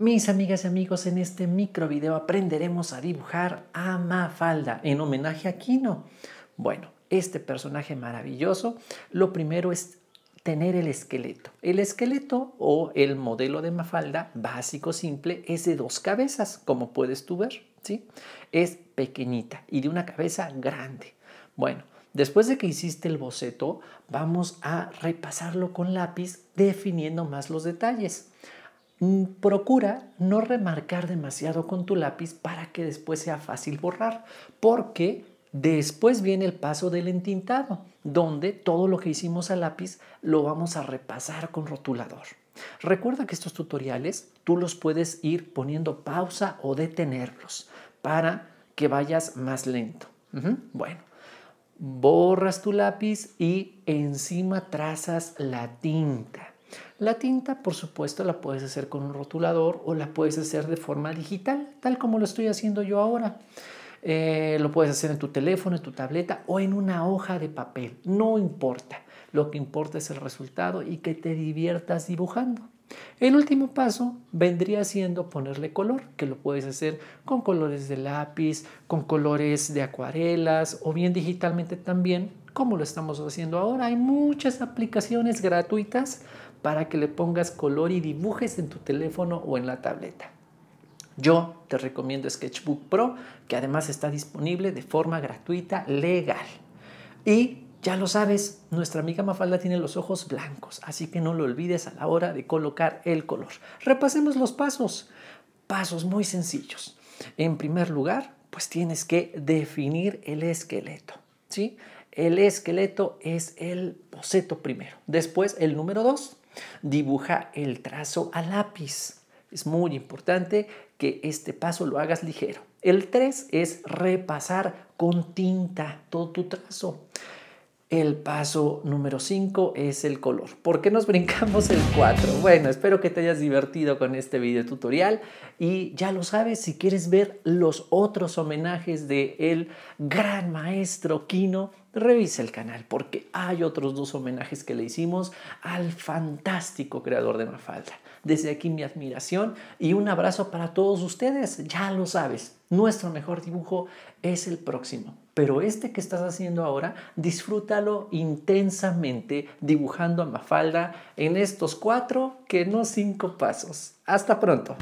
Mis amigas y amigos, en este micro video aprenderemos a dibujar a Mafalda en homenaje a Kino. Bueno, este personaje maravilloso, lo primero es tener el esqueleto. El esqueleto o el modelo de Mafalda básico simple es de dos cabezas, como puedes tú ver, ¿sí? Es pequeñita y de una cabeza grande. Bueno, Después de que hiciste el boceto, vamos a repasarlo con lápiz definiendo más los detalles. Mm, procura no remarcar demasiado con tu lápiz para que después sea fácil borrar, porque después viene el paso del entintado, donde todo lo que hicimos a lápiz lo vamos a repasar con rotulador. Recuerda que estos tutoriales tú los puedes ir poniendo pausa o detenerlos para que vayas más lento. Bueno, borras tu lápiz y encima trazas la tinta. La tinta, por supuesto, la puedes hacer con un rotulador o la puedes hacer de forma digital, tal como lo estoy haciendo yo ahora. Eh, lo puedes hacer en tu teléfono, en tu tableta o en una hoja de papel. No importa. Lo que importa es el resultado y que te diviertas dibujando. El último paso vendría siendo ponerle color, que lo puedes hacer con colores de lápiz, con colores de acuarelas o bien digitalmente también, como lo estamos haciendo ahora. Hay muchas aplicaciones gratuitas para que le pongas color y dibujes en tu teléfono o en la tableta. Yo te recomiendo Sketchbook Pro, que además está disponible de forma gratuita, legal. Y ya lo sabes, nuestra amiga Mafalda tiene los ojos blancos, así que no lo olvides a la hora de colocar el color. Repasemos los pasos. Pasos muy sencillos. En primer lugar, pues tienes que definir el esqueleto, ¿sí? El esqueleto es el boceto primero, después el número dos. Dibuja el trazo a lápiz. Es muy importante que este paso lo hagas ligero. El 3 es repasar con tinta todo tu trazo. El paso número 5 es el color. ¿Por qué nos brincamos el 4? Bueno, espero que te hayas divertido con este video tutorial y ya lo sabes, si quieres ver los otros homenajes de el gran maestro Kino, revisa el canal porque hay otros dos homenajes que le hicimos al fantástico creador de Mafalda. Desde aquí mi admiración y un abrazo para todos ustedes, ya lo sabes, nuestro mejor dibujo es el próximo pero este que estás haciendo ahora, disfrútalo intensamente dibujando a Mafalda en estos cuatro, que no cinco pasos. Hasta pronto.